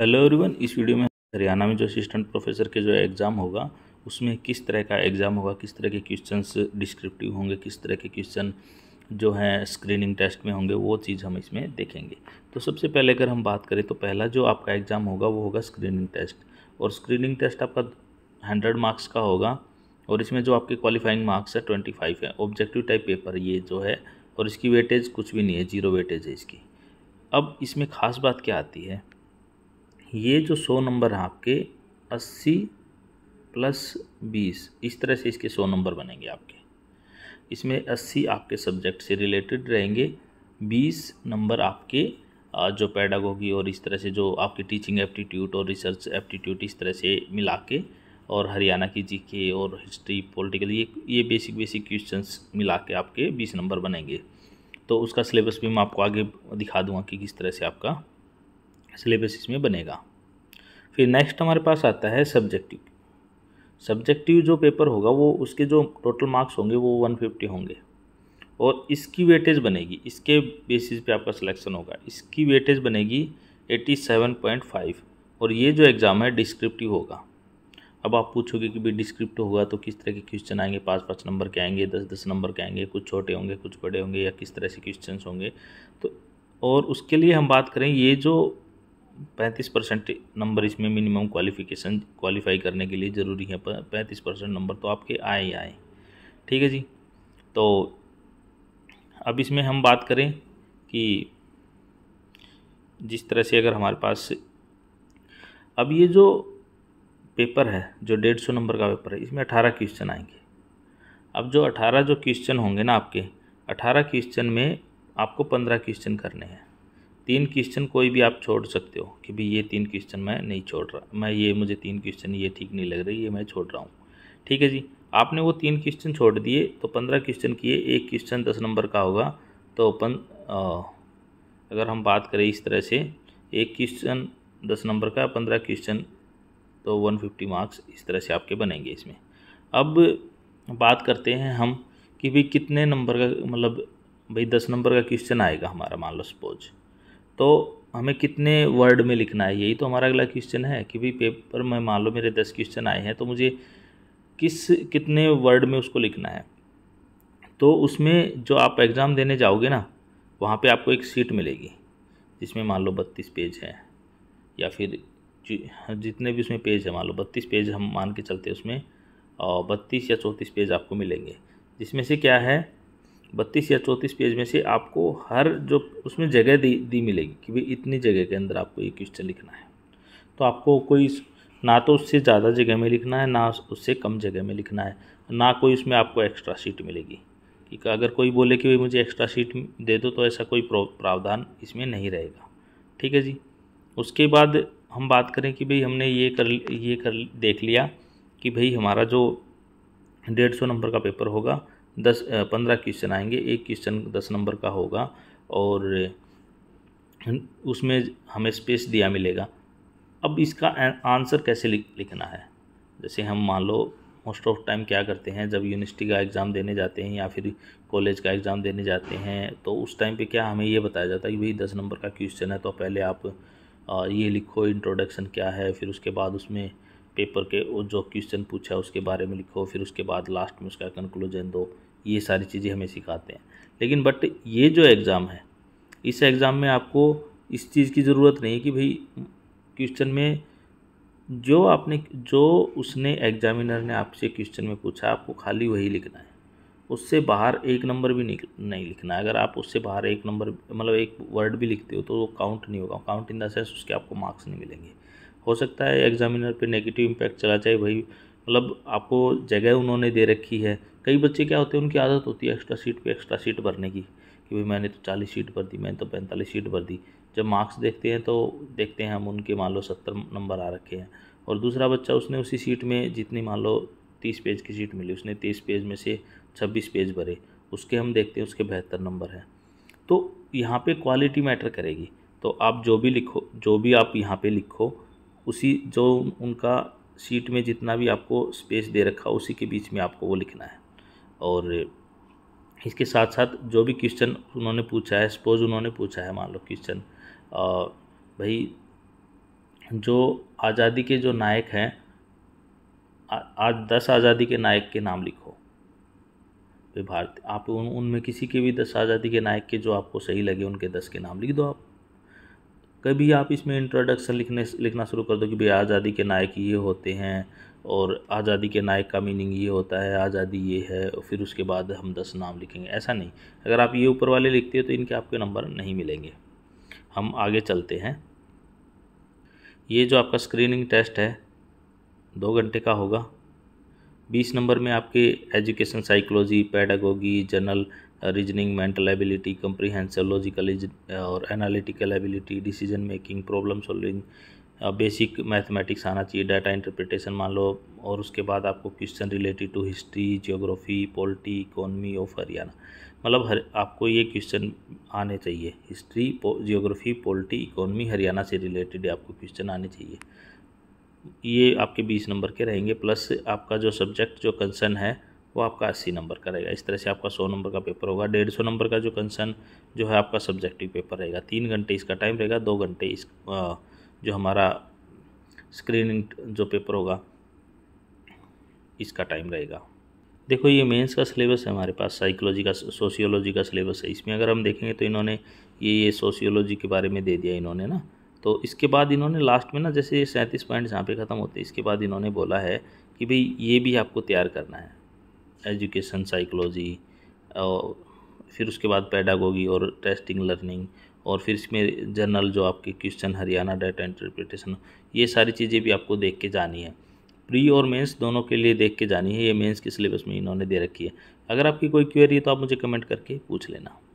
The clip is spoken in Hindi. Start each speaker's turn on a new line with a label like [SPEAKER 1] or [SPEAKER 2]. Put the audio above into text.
[SPEAKER 1] हेलो एवरीवन इस वीडियो में हरियाणा में जो असिस्टेंट प्रोफेसर के जो एग्ज़ाम होगा उसमें किस तरह का एग्ज़ाम होगा किस तरह के क्वेश्चंस डिस्क्रिप्टिव होंगे किस तरह के क्वेश्चन जो हैं स्क्रीनिंग टेस्ट में होंगे वो चीज़ हम इसमें देखेंगे तो सबसे पहले अगर हम बात करें तो पहला जो आपका एग्ज़ाम होगा वो होगा स्क्रीनिंग टेस्ट और स्क्रीनिंग टेस्ट आपका हंड्रेड मार्क्स का होगा और इसमें जो आपके क्वालिफाइंग मार्क्स है ट्वेंटी फाइव है ऑब्जेक्टिव टाइप पेपर ये जो है और इसकी वेटेज कुछ भी नहीं है जीरो वेटेज है इसकी अब इसमें ख़ास बात क्या आती है ये जो सौ नंबर हैं आपके अस्सी प्लस बीस इस तरह से इसके सौ नंबर बनेंगे आपके इसमें अस्सी आपके सब्जेक्ट से रिलेटेड रहेंगे बीस नंबर आपके जो पैडागोगी और इस तरह से जो आपकी टीचिंग एप्टीट्यूड और रिसर्च एप्टीट्यूड इस तरह से मिला के और हरियाणा की जीके और हिस्ट्री पॉलिटिकल ये ये बेसिक बेसिक क्वेश्चंस मिला के आपके बीस नंबर बनेंगे तो उसका सिलेबस भी मैं आपको आगे दिखा दूंगा कि किस तरह से आपका सिलेबस इसमें बनेगा फिर नेक्स्ट हमारे पास आता है सब्जेक्टिव सब्जेक्टिव जो पेपर होगा वो उसके जो टोटल मार्क्स होंगे वो वन फिफ्टी होंगे और इसकी वेटेज बनेगी इसके बेसिस पे आपका सिलेक्शन होगा इसकी वेटेज बनेगी एटी सेवन पॉइंट फाइव और ये जो एग्ज़ाम है डिस्क्रिप्टिव होगा अब आप पूछोगे कि भाई डिस्क्रिप्ट होगा तो किस तरह के क्वेश्चन आएंगे पाँच पाँच नंबर के आएंगे दस दस नंबर के आएंगे कुछ छोटे होंगे कुछ बड़े होंगे या किस तरह से क्वेश्चन होंगे तो और उसके लिए हम बात करें ये जो पैंतीस परसेंट नंबर इसमें मिनिमम क्वालिफिकेशन क्वालिफाई करने के लिए ज़रूरी है पैंतीस परसेंट नंबर तो आपके आए ही आए ठीक है जी तो अब इसमें हम बात करें कि जिस तरह से अगर हमारे पास अब ये जो पेपर है जो डेढ़ सौ नंबर का पेपर है इसमें अठारह क्वेश्चन आएंगे अब जो अठारह जो क्वेश्चन होंगे ना आपके अठारह क्वेश्चन में आपको पंद्रह क्वेश्चन करने हैं तीन क्वेश्चन कोई भी आप छोड़ सकते हो कि भाई ये तीन क्वेश्चन मैं नहीं छोड़ रहा मैं ये मुझे तीन क्वेश्चन ये ठीक नहीं लग रही ये मैं छोड़ रहा हूँ ठीक है जी आपने वो तीन क्वेश्चन छोड़ दिए तो पंद्रह क्वेश्चन किए एक क्वेश्चन दस नंबर का होगा तो अपन अगर हम बात करें इस तरह से एक क्वेश्चन दस नंबर का पंद्रह क्वेश्चन तो वन फिफ्टी मार्क्स इस तरह से आपके बनेंगे इसमें अब बात करते हैं हम कि भाई कितने नंबर का मतलब भाई दस नंबर का क्वेश्चन आएगा हमारा मान लो सपोज़ तो हमें कितने वर्ड में लिखना है यही तो हमारा अगला क्वेश्चन है कि भाई पेपर में मान लो मेरे दस क्वेश्चन आए हैं तो मुझे किस कितने वर्ड में उसको लिखना है तो उसमें जो आप एग्ज़ाम देने जाओगे ना वहाँ पे आपको एक सीट मिलेगी जिसमें मान लो बत्तीस पेज है या फिर जितने भी उसमें पेज है मान लो बत्तीस पेज हम मान के चलते उसमें बत्तीस या चौंतीस पेज आपको मिलेंगे जिसमें से क्या है बत्तीस या चौंतीस पेज में से आपको हर जो उसमें जगह दी दी मिलेगी कि भाई इतनी जगह के अंदर आपको ये क्वेश्चन लिखना है तो आपको कोई ना तो उससे ज़्यादा जगह में लिखना है ना उससे कम जगह में लिखना है ना कोई उसमें आपको एक्स्ट्रा सीट मिलेगी कि अगर कोई बोले कि भाई मुझे एक्स्ट्रा सीट दे दो तो ऐसा कोई प्रावधान इसमें नहीं रहेगा ठीक है जी उसके बाद हम बात करें कि भाई हमने ये कर ये कर देख लिया कि भाई हमारा जो डेढ़ सौ नंबर का पेपर होगा दस पंद्रह क्वेश्चन आएंगे एक क्वेश्चन दस नंबर का होगा और उसमें हमें स्पेस दिया मिलेगा अब इसका आंसर कैसे लिखना है जैसे हम मान लो मोस्ट ऑफ टाइम क्या करते हैं जब यूनिवर्सिटी का एग्ज़ाम देने जाते हैं या फिर कॉलेज का एग्ज़ाम देने जाते हैं तो उस टाइम पे क्या हमें ये बताया जाता है कि भाई दस नंबर का क्वेश्चन है तो पहले आप ये लिखो इंट्रोडक्शन क्या है फिर उसके बाद उसमें पेपर के जो क्वेश्चन पूछा उसके बारे में लिखो फिर उसके बाद लास्ट में उसका कंक्लूजन दो ये सारी चीज़ें हमें सिखाते हैं लेकिन बट ये जो एग्ज़ाम है इस एग्ज़ाम में आपको इस चीज़ की ज़रूरत नहीं है कि भाई क्वेश्चन में जो आपने जो उसने एग्जामिनर ने आपसे क्वेश्चन में पूछा आपको खाली वही लिखना है उससे बाहर एक नंबर भी नहीं लिखना है अगर आप उससे बाहर एक नंबर मतलब एक वर्ड भी लिखते हो तो वो काउंट नहीं होगा काउंट इन द सेंस उसके आपको मार्क्स नहीं मिलेंगे हो सकता है एग्जामिनर पे नेगेटिव इम्पैक्ट चला जाए भाई मतलब आपको जगह उन्होंने दे रखी है कई बच्चे क्या होते हैं उनकी आदत होती है एक्स्ट्रा सीट पे एक्स्ट्रा सीट भरने की कि भाई मैंने तो चालीस सीट भर दी मैंने तो पैंतालीस सीट भर दी जब मार्क्स देखते हैं तो देखते हैं हम उनके मान लो सत्तर नंबर आ रखे हैं और दूसरा बच्चा उसने उसी सीट में जितनी मान लो तीस पेज की सीट मिली उसने तीस पेज में से छब्बीस पेज भरे उसके हम देखते हैं उसके बेहतर नंबर हैं तो यहाँ पे क्वालिटी मैटर करेगी तो आप जो भी लिखो जो भी आप यहाँ पे लिखो उसी जो उनका सीट में जितना भी आपको स्पेस दे रखा उसी के बीच में आपको वो लिखना है और इसके साथ साथ जो भी क्वेश्चन उन्होंने पूछा है सपोज उन्होंने पूछा है मान लो क्वेश्चन भाई जो आज़ादी के जो नायक हैं आज दस आज़ादी के नायक के नाम लिखो वे भारत आप उन उनमें किसी के भी दस आज़ादी के नायक के जो आपको सही लगे उनके दस के नाम लिख दो आप कभी आप इसमें इंट्रोडक्शन लिखने लिखना शुरू कर दो कि भाई आज़ादी के नायक ये होते हैं और आज़ादी के नायक का मीनिंग ये होता है आज़ादी ये है और फिर उसके बाद हम दस नाम लिखेंगे ऐसा नहीं अगर आप ये ऊपर वाले लिखते हो तो इनके आपके नंबर नहीं मिलेंगे हम आगे चलते हैं ये जो आपका स्क्रीनिंग टेस्ट है दो घंटे का होगा बीस नंबर में आपके education psychology pedagogy general reasoning mental ability comprehensive logical और analytical ability decision making problem solving basic mathematics आना चाहिए डाटा इंटरप्रिटेशन मान लो और उसके बाद आपको question related to history geography polity economy of Haryana मतलब हर आपको ये क्वेश्चन आने चाहिए history geography polity economy Haryana से रिलेटेड आपको क्वेश्चन आने चाहिए ये आपके बीस नंबर के रहेंगे प्लस आपका जो सब्जेक्ट जो कंसर्न है वो आपका अस्सी नंबर का रहेगा इस तरह से आपका सौ नंबर का पेपर होगा डेढ़ सौ नंबर का जो कंसर्न जो है आपका सब्जेक्टिव पेपर रहेगा तीन घंटे इसका टाइम रहेगा दो घंटे इस जो हमारा स्क्रीनिंग जो पेपर होगा इसका टाइम रहेगा देखो ये मेंस का सिलेबस है हमारे पास साइकोलॉजी का सोशियोलॉजी का सिलेबस है इसमें अगर हम देखेंगे तो इन्होंने ये ये सोशियोलॉजी के बारे में दे दिया इन्होंने ना तो इसके बाद इन्होंने लास्ट में ना जैसे ये सैंतीस पॉइंट्स यहाँ पे ख़त्म होते हैं इसके बाद इन्होंने बोला है कि भाई ये भी आपको तैयार करना है एजुकेशन साइकोलॉजी और फिर उसके बाद पैडागोगी और टेस्टिंग लर्निंग और फिर इसमें जनरल जो आपके क्वेश्चन हरियाणा डाटा इंटरप्रिटेशन ये सारी चीज़ें भी आपको देख के जानी है प्री और मेंस दोनों के लिए देख के जानी है ये मेंस के सिलेबस में इन्होंने दे रखी है अगर आपकी कोई क्वेरी है तो आप मुझे कमेंट करके पूछ लेना